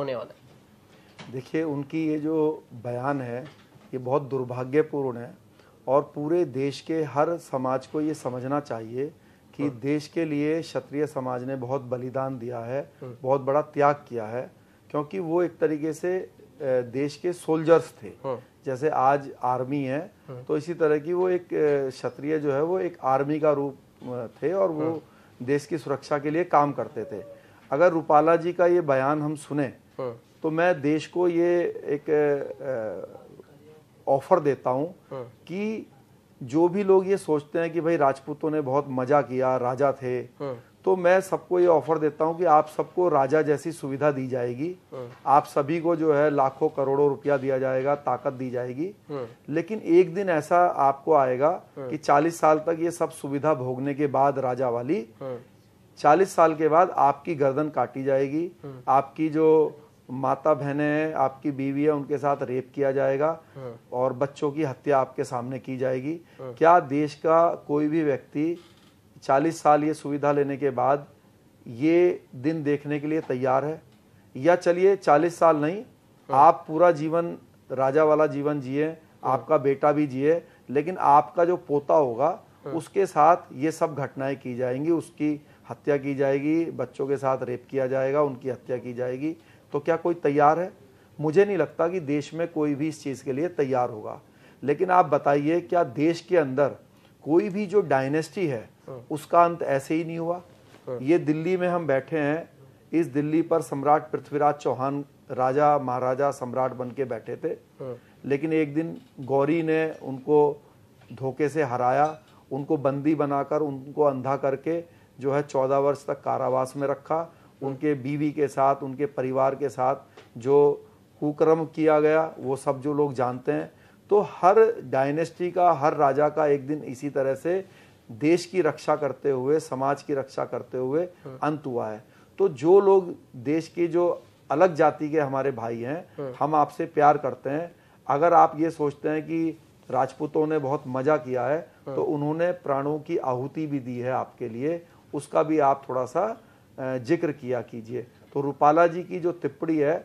होने वाला है देखिए उनकी ये जो बयान है ये बहुत दुर्भाग्यपूर्ण है और पूरे देश के हर समाज को ये समझना चाहिए कि हाँ। देश के लिए क्षत्रिय समाज ने बहुत बलिदान दिया है हाँ। बहुत बड़ा त्याग किया है क्योंकि वो एक तरीके से देश के सोल्जर्स थे हाँ। जैसे आज आर्मी है तो इसी तरह की वो एक क्षत्रिय जो है वो एक आर्मी का रूप थे और वो देश की सुरक्षा के लिए काम करते थे अगर रूपाला जी का ये बयान हम सुने हाँ। तो मैं देश को ये एक ऑफर देता हूँ हाँ। कि जो भी लोग ये सोचते हैं कि भाई राजपूतों ने बहुत मजा किया राजा थे हाँ। तो मैं सबको ये ऑफर देता हूँ कि आप सबको राजा जैसी सुविधा दी जाएगी आप सभी को जो है लाखों करोड़ों रुपया दिया जाएगा ताकत दी जाएगी लेकिन एक दिन ऐसा आपको आएगा कि 40 साल तक ये सब सुविधा भोगने के बाद राजा वाली 40 साल के बाद आपकी गर्दन काटी जाएगी आपकी जो माता बहने आपकी बीवी है उनके साथ रेप किया जाएगा हाँ। और बच्चों की हत्या आपके सामने की जाएगी हाँ। क्या देश का कोई भी व्यक्ति 40 साल ये सुविधा लेने के बाद ये दिन देखने के लिए तैयार है या चलिए 40 साल नहीं हाँ। आप पूरा जीवन राजा वाला जीवन जिए आपका बेटा भी जिए लेकिन आपका जो पोता होगा उसके साथ ये सब घटनाएं की जाएंगी उसकी हत्या की जाएगी बच्चों के साथ रेप किया जाएगा उनकी हत्या की जाएगी तो क्या कोई तैयार है मुझे नहीं लगता कि देश में कोई भी इस चीज़ के लिए तैयार होगा लेकिन आप बताइए क्या देश के अंदर कोई भी जो डायनेस्टी है हाँ। उसका अंत ऐसे ही नहीं हुआ हाँ। ये दिल्ली में हम बैठे हैं इस दिल्ली पर सम्राट पृथ्वीराज चौहान राजा महाराजा सम्राट बन के बैठे थे हाँ। लेकिन एक दिन गौरी ने उनको धोखे से हराया उनको बंदी बनाकर उनको अंधा करके जो है चौदह वर्ष तक कारावास में रखा उनके बीवी के साथ उनके परिवार के साथ जो कुक्रम किया गया वो सब जो लोग जानते हैं तो हर डायनेस्टी का हर राजा का एक दिन इसी तरह से देश की रक्षा करते हुए समाज की रक्षा करते हुए हाँ। अंत हुआ है तो जो लोग देश के जो अलग जाति के हमारे भाई हैं हाँ। हम आपसे प्यार करते हैं अगर आप ये सोचते हैं कि राजपूतों ने बहुत मजा किया है हाँ। तो उन्होंने प्राणों की आहुति भी दी है आपके लिए उसका भी आप थोड़ा सा जिक्र किया कीजिए तो रूपाला जी की जो टिप्पणी है